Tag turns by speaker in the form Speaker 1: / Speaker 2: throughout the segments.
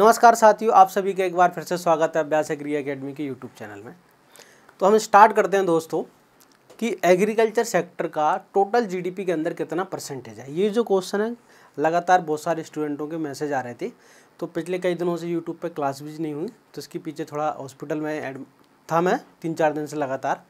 Speaker 1: नमस्कार साथियों आप सभी का एक बार फिर से स्वागत है अभ्यास एग्री अकेडमी के यूट्यूब चैनल में तो हम स्टार्ट करते हैं दोस्तों कि एग्रीकल्चर सेक्टर का टोटल जीडीपी के अंदर कितना परसेंटेज है ये जो क्वेश्चन है लगातार बहुत सारे स्टूडेंटों के मैसेज आ रहे थे तो पिछले कई दिनों से यूट्यूब पर क्लास भी नहीं हुई तो इसके पीछे थोड़ा हॉस्पिटल में एड था मैं तीन चार दिन से लगातार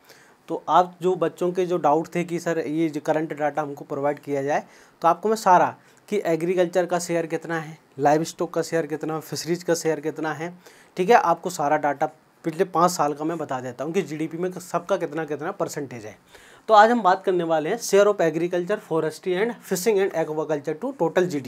Speaker 1: तो आप जो बच्चों के जो डाउट थे कि सर ये जो करंट डाटा हमको प्रोवाइड किया जाए तो आपको मैं सारा कि एग्रीकल्चर का शेयर कितना है लाइव स्टॉक का शेयर कितना है फिशरीज का शेयर कितना है ठीक है आपको सारा डाटा पिछले पाँच साल का मैं बता देता हूँ कि जीडीपी में सबका कितना कितना परसेंटेज है तो आज हम बात करने वाले हैं share of agriculture forestry and fishing and aquaculture to total G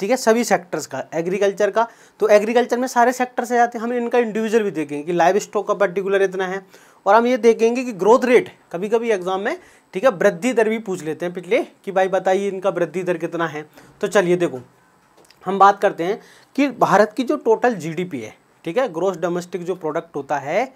Speaker 1: ठीक है सभी सेक्टर्स का एग्रीकल्चर का तो एग्रीकल्चर में सारे सेक्टर्स आ जाते हैं हम इनका इंडिविजुअल भी देखेंगे कि लाइव स्टॉक का पर्टिकुलर इतना है और हम ये देखेंगे कि ग्रोथ रेट कभी कभी एग्जाम में ठीक है वृद्धि दर भी पूछ लेते हैं पिछले कि भाई बताइए इनका वृद्धि दर कितना है तो चलिए देखो हम बात करते हैं कि भारत की जो टोटल जीडीपी है ठीक है ग्रोस डोमेस्टिक जो प्रोडक्ट होता है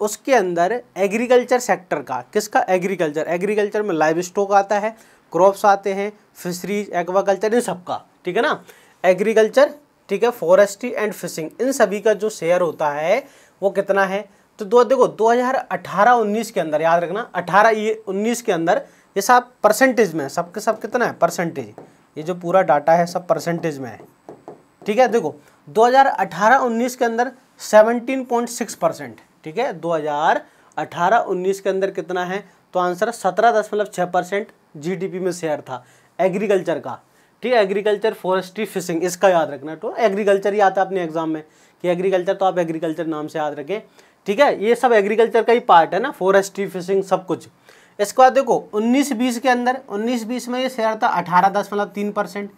Speaker 1: उसके अंदर एग्रीकल्चर सेक्टर का किसका एग्रीकल्चर एग्रीकल्चर में लाइव स्टॉक आता है क्रॉप्स आते हैं फिशरीज एक्वाकल्चर इन सब का ठीक है ना एग्रीकल्चर ठीक है फॉरेस्ट्री एंड फिशिंग इन सभी का जो शेयर होता है वो कितना है तो दो देखो 2018-19 के अंदर याद रखना 18 ये 19 के अंदर ये सब परसेंटेज में के सब कितना है परसेंटेज ये जो पूरा डाटा है सब परसेंटेज में है ठीक है देखो 2018-19 के अंदर 17.6 परसेंट ठीक है 2018-19 के अंदर कितना है तो आंसर 17.6 परसेंट जी में शेयर था एग्रीकल्चर का ठीक है एग्रीकल्चर फॉरेस्ट्री फिशिंग इसका याद रखना तो एग्रीकल्चर ही आता है अपने एग्जाम में कि एग्रीकल्चर तो आप एग्रीकल्चर नाम से याद रखें ठीक है ये सब एग्रीकल्चर का ही पार्ट है ना फॉरेस्ट्री फिशिंग सब कुछ इसके बाद देखो उन्नीस बीस के अंदर उन्नीस बीस में ये शेयर था अठारह दशमलव तीन परसेंट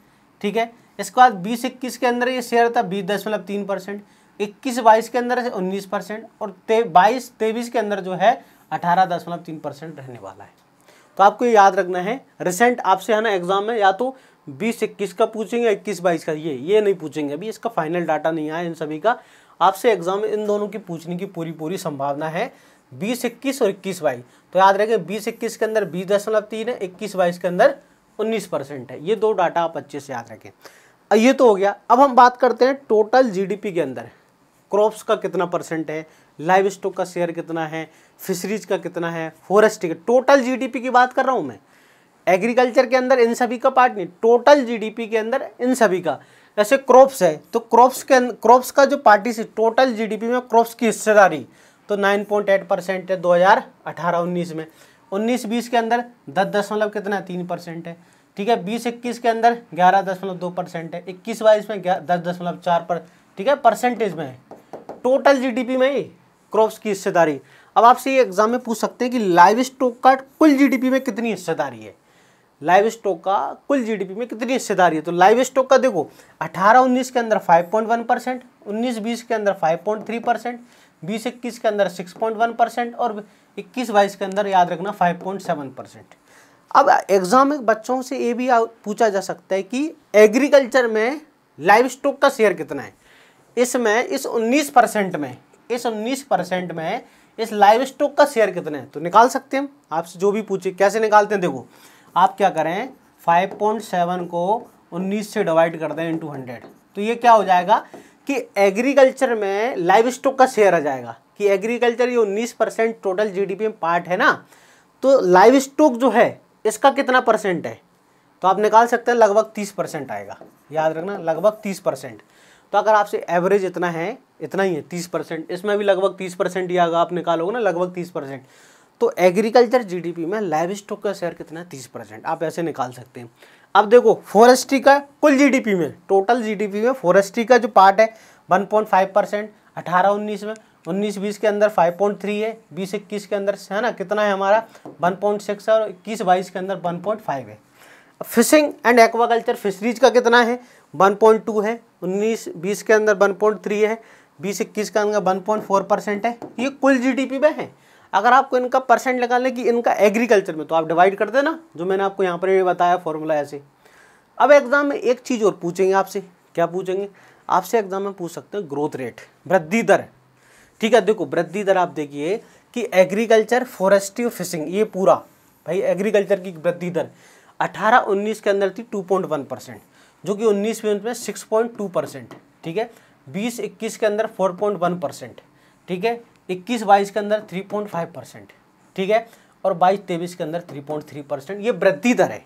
Speaker 1: ठीक है इसके बाद बीस इक्कीस के अंदर ये शेयर था बीस दशमलव तीन परसेंट इक्कीस बाईस के अंदर उन्नीस परसेंट और ते बाईस तेईस के अंदर जो है अठारह दशमलव तीन परसेंट रहने वाला है तो आपको ये याद रखना है रिसेंट आपसे है ना एग्जाम में या तो बीस इक्कीस का पूछेंगे इक्कीस बाईस का ये ये नहीं पूछेंगे अभी इसका फाइनल डाटा नहीं आया इन सभी का आपसे एग्जाम में इन दोनों की पूछने की पूरी पूरी संभावना है बीस इक्कीस और इक्कीस बाईस तो याद रखें बीस इक्कीस के अंदर बीस दशमलव तीन है इक्कीस बाईस के अंदर उन्नीस परसेंट है ये दो डाटा आप अच्छे से याद रखें ये तो हो गया अब हम बात करते हैं टोटल जीडीपी के अंदर क्रॉप्स का कितना परसेंट है लाइव स्टॉक का शेयर कितना है फिशरीज का कितना है फॉरेस्ट का टोटल जी की बात कर रहा हूँ मैं एग्रीकल्चर के अंदर इन सभी का पार्ट नहीं टोटल जीडीपी के अंदर इन सभी का जैसे क्रॉप्स है तो क्रॉप्स के क्रॉप्स का जो पार्टी से टोटल जीडीपी में क्रॉप्स की हिस्सेदारी तो 9.8 परसेंट है 2018-19 में 19-20 के अंदर दस दशमलव कितना है तीन परसेंट है ठीक है बीस इक्कीस के अंदर ग्यारह दशमलव दो परसेंट है इक्कीस बाईस में दस दशमलव चार पर ठीक है परसेंटेज में टोटल पी में ही क्रॉप्स की हिस्सेदारी अब आपसे ये एग्जाम में पूछ सकते हैं कि लाइव स्टॉक का कुल पी में कितनी हिस्सेदारी है लाइव स्टॉक का कुल जीडीपी में कितनी हिस्सेदारी है तो लाइव स्टॉक का देखो 18 19 के अंदर 5.1 परसेंट उन्नीस बीस के अंदर 5.3 परसेंट बीस इक्कीस के अंदर 6.1 परसेंट और इक्कीस बाईस के अंदर याद रखना 5.7 परसेंट अब एग्जाम में बच्चों से ये भी पूछा जा सकता है कि एग्रीकल्चर में लाइव स्टॉक का शेयर कितना है इसमें इस उन्नीस परसेंट में इस उन्नीस परसेंट में इस लाइव स्टॉक का शेयर कितना है तो निकाल सकते हैं हम आपसे जो भी पूछे कैसे निकालते हैं देखो आप क्या करें 5.7 को 19 से डिवाइड कर दें इंटू हंड्रेड तो ये क्या हो जाएगा कि एग्रीकल्चर में लाइव स्टॉक का शेयर आ जाएगा कि एग्रीकल्चर ये 19 परसेंट टोटल जीडीपी में पार्ट है ना तो लाइव स्टॉक जो है इसका कितना परसेंट है तो आप निकाल सकते हैं लगभग तीस परसेंट आएगा याद रखना लगभग तीस परसेंट तो अगर आपसे एवरेज इतना है इतना ही है 30 परसेंट इसमें भी लगभग 30 परसेंट ही आएगा आप निकालोगे ना लगभग 30 परसेंट तो एग्रीकल्चर जीडीपी में लाइव स्टॉक का शेयर कितना है तीस परसेंट आप ऐसे निकाल सकते हैं अब देखो फॉरेस्ट्री का कुल जीडीपी में टोटल जीडीपी में फॉरेस्ट्री का जो पार्ट है वन पॉइंट फाइव परसेंट अठारह उन्नीस में उन्नीस बीस के अंदर फाइव पॉइंट थ्री है बीस इक्कीस के अंदर है ना कितना है हमारा वन पॉइंट सिक्स है और इक्कीस बाईस के अंदर वन पॉइंट फाइव है फिशिंग एंड एक्वाकल्चर फिशरीज का कितना है वन पॉइंट टू है उन्नीस बीस के अंदर वन पॉइंट थ्री है बीस इक्कीस के अंदर वन पॉइंट फोर परसेंट है ये कुल पी में है अगर आपको इनका परसेंट निकालना कि इनका एग्रीकल्चर में तो आप डिवाइड कर देना जो मैंने आपको यहाँ पर भी बताया फॉर्मूला ऐसे अब एग्ज़ाम में एक चीज़ और पूछेंगे आपसे क्या पूछेंगे आपसे एग्ज़ाम में पूछ सकते हैं ग्रोथ रेट वृद्धि दर ठीक है देखो वृद्धि दर आप देखिए कि एग्रीकल्चर फॉरेस्ट्री और फिशिंग ये पूरा भाई एग्रीकल्चर की वृद्धि दर 18-19 के अंदर थी 2.1 परसेंट जो कि 19 में 6.2 परसेंट ठीक है 20-21 के अंदर 4.1 परसेंट ठीक है इक्कीस बाईस के अंदर थ्री पॉइंट फाइव परसेंट ठीक है और बाईस तेईस के अंदर थ्री पॉइंट थ्री परसेंट ये वृद्धि दर है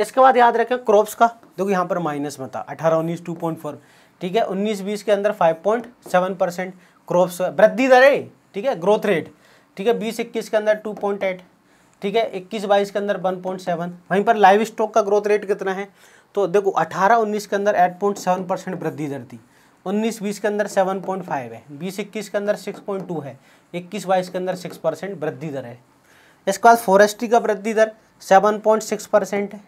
Speaker 1: इसके बाद याद रखें क्रॉप्स का देखो यहाँ पर माइनस में था अठारह उन्नीस टू पॉइंट फोर ठीक है उन्नीस बीस के अंदर five point seven percent crops वृद्धि दर है ठीक है ग्रोथ रेट ठीक है बीस इक्कीस के अंदर टू पॉइंट एट ठीक है इक्कीस बाईस के अंदर वन पॉइंट सेवन वहीं पर लाइव स्टॉक का ग्रोथ रेट कितना है तो देखो अठारह उन्नीस के अंदर एट पॉइंट सेवन परसेंट वृद्धि दर थी उन्नीस बीस के अंदर सेवन पॉइंट फाइव है बीस इक्कीस के अंदर सिक्स पॉइंट टू है इक्कीस बाईस के अंदर सिक्स परसेंट वृद्धि दर है इसके बाद फॉरेस्ट्री का वृद्धि दर सेवन पॉइंट सिक्स परसेंट है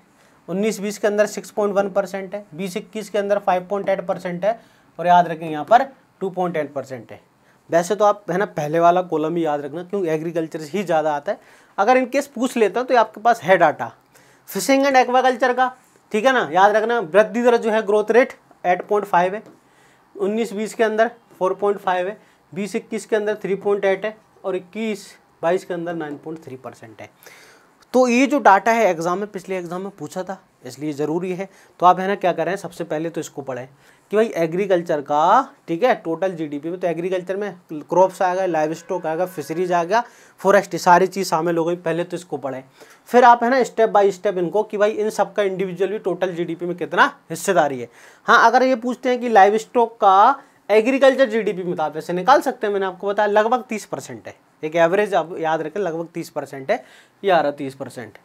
Speaker 1: उन्नीस बीस के अंदर सिक्स पॉइंट वन परसेंट है बीस इक्कीस के अंदर फाइव पॉइंट एट परसेंट है और याद रखें यहाँ पर टू पॉइंट एट परसेंट है वैसे तो आप है ना पहले वाला कॉलम ही याद रखना क्योंकि एग्रीकल्चर ही ज़्यादा आता है अगर इनकेस पूछ लेता तो आपके पास है डाटा फिशिंग एंड एक्वाकल्चर का ठीक है ना याद रखना वृद्धि दर जो है growth rate eight point five है उन्नीस बीस के अंदर फोर पॉइंट फाइव है बीस इक्कीस के अंदर थ्री पॉइंट एट है और इक्कीस बाईस के अंदर नाइन पॉइंट थ्री परसेंट है तो ये जो डाटा है एग्ज़ाम में पिछले एग्ज़ाम में पूछा था इसलिए ज़रूरी है तो आप है ना क्या करें सबसे पहले तो इसको पढ़ें कि भाई एग्रीकल्चर का ठीक है टोटल जीडीपी में तो एग्रीकल्चर में क्रॉप्स आएगा लाइव स्टॉक आएगा फिशरीज आ गया फॉरेस्ट सारी चीज़ शामिल हो गई पहले तो इसको पढ़ें फिर आप है ना स्टेप बाय स्टेप इनको कि भाई इन सब का भी टोटल जीडीपी में कितना हिस्सेदारी है हाँ अगर ये पूछते हैं कि लाइव स्टॉक का एग्रीकल्चर जी में तो आप ऐसे निकाल सकते हैं मैंने आपको बताया लगभग तीस परसेंट है एक एवरेज आप याद रखें लगभग तीस परसेंट है या आ रहा तीस परसेंट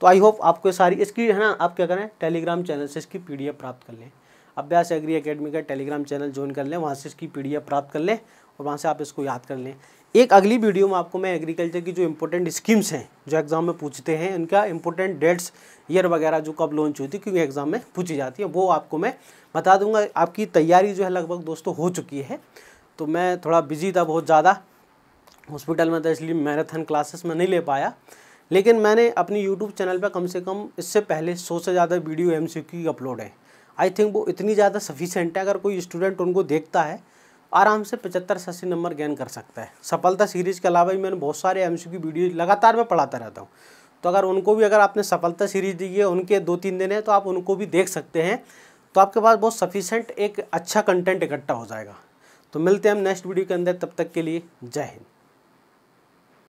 Speaker 1: तो आई होप आपको सारी इसकी है ना आप क्या करें टेलीग्राम चैनल से इसकी पी प्राप्त कर लें अभ्यास एग्री अकेडमी का टेलीग्राम चैनल ज्वाइन कर लें वहाँ से इसकी पी प्राप्त कर लें और वहाँ से आप इसको याद कर लें एक अगली वीडियो में आपको मैं एग्रीकल्चर की जो इंपॉर्टेंट स्कीम्स हैं जो एग्ज़ाम में पूछते हैं उनका इम्पोर्टेंट डेट्स ईयर वगैरह जो कब लॉन्च हुई थी क्योंकि एग्ज़ाम में पूछी जाती है वो आपको मैं बता दूंगा आपकी तैयारी जो है लगभग दोस्तों हो चुकी है तो मैं थोड़ा बिजी था बहुत ज़्यादा हॉस्पिटल में था तो इसलिए मैराथन क्लासेस में नहीं ले पाया लेकिन मैंने अपनी यूट्यूब चैनल पर कम से कम इससे पहले सौ से ज़्यादा वीडियो एम की अपलोड है आई थिंक वो इतनी ज़्यादा सफिशेंट है अगर कोई स्टूडेंट उनको देखता है आराम से पचहत्तर से अस्सी नंबर गेन कर सकता है सफलता सीरीज़ के अलावा भी मैंने बहुत सारे एम की वीडियो लगातार मैं पढ़ाता रहता हूँ तो अगर उनको भी अगर आपने सफलता सीरीज़ दी है उनके दो तीन दिन है तो आप उनको भी देख सकते हैं तो आपके पास बहुत सफिशेंट एक अच्छा कंटेंट इकट्ठा हो जाएगा तो मिलते हैं हम नेक्स्ट वीडियो के अंदर तब तक के लिए जय हिंद